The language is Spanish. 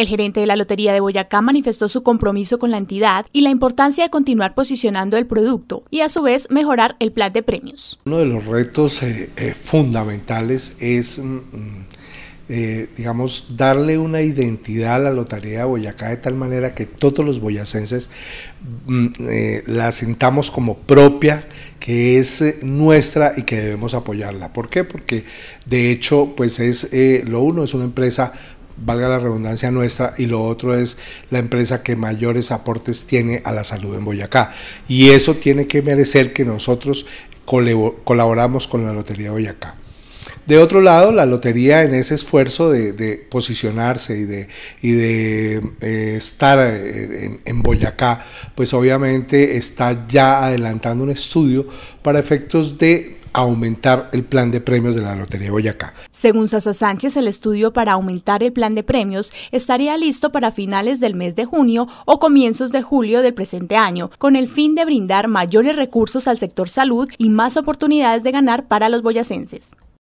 El gerente de la Lotería de Boyacá manifestó su compromiso con la entidad y la importancia de continuar posicionando el producto y a su vez mejorar el plan de premios. Uno de los retos eh, eh, fundamentales es... Mm, mm, eh, digamos, darle una identidad a la Lotería de Boyacá de tal manera que todos los boyacenses mm, la sintamos como propia, que es nuestra y que debemos apoyarla. ¿Por qué? Porque de hecho, pues es lo uno, es una empresa valga la redundancia nuestra, y lo otro es la empresa que mayores aportes tiene a la salud en Boyacá. Y eso tiene que merecer que nosotros colaboramos con la Lotería de Boyacá. De otro lado, la lotería en ese esfuerzo de, posicionarse y de, eh, estar eh, en, Boyacá, pues obviamente está ya adelantando un estudio para efectos de aumentar el plan de premios de la Lotería Boyacá. Según Sasa Sánchez, el estudio para aumentar el plan de premios estaría listo para finales del mes de junio o comienzos de julio del presente año, con el fin de brindar mayores recursos al sector salud y más oportunidades de ganar para los boyacenses.